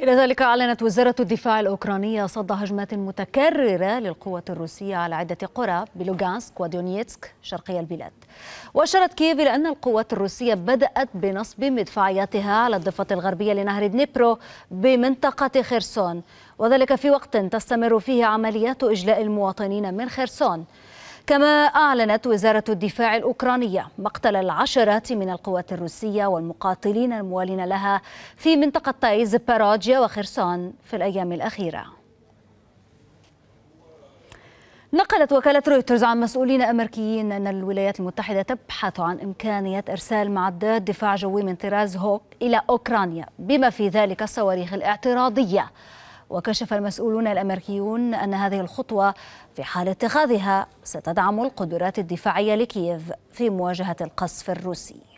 إلى ذلك أعلنت وزارة الدفاع الأوكرانية صد هجمات متكررة للقوة الروسية على عدة قرى بلوغانسك ودونيتسك شرقي البلاد وأشارت كييف إلى أن القوات الروسية بدأت بنصب مدفعياتها على الضفة الغربية لنهر دنيبرو بمنطقة خرسون وذلك في وقت تستمر فيه عمليات إجلاء المواطنين من خرسون كما أعلنت وزارة الدفاع الأوكرانية مقتل العشرات من القوات الروسية والمقاتلين الموالين لها في تايز باراجيا وخرسان في الأيام الأخيرة نقلت وكالة رويترز عن مسؤولين أمريكيين أن الولايات المتحدة تبحث عن إمكانية إرسال معدات دفاع جوي من طراز هوك إلى أوكرانيا بما في ذلك الصواريخ الاعتراضية وكشف المسؤولون الأمريكيون أن هذه الخطوة في حال اتخاذها ستدعم القدرات الدفاعية لكييف في مواجهة القصف الروسي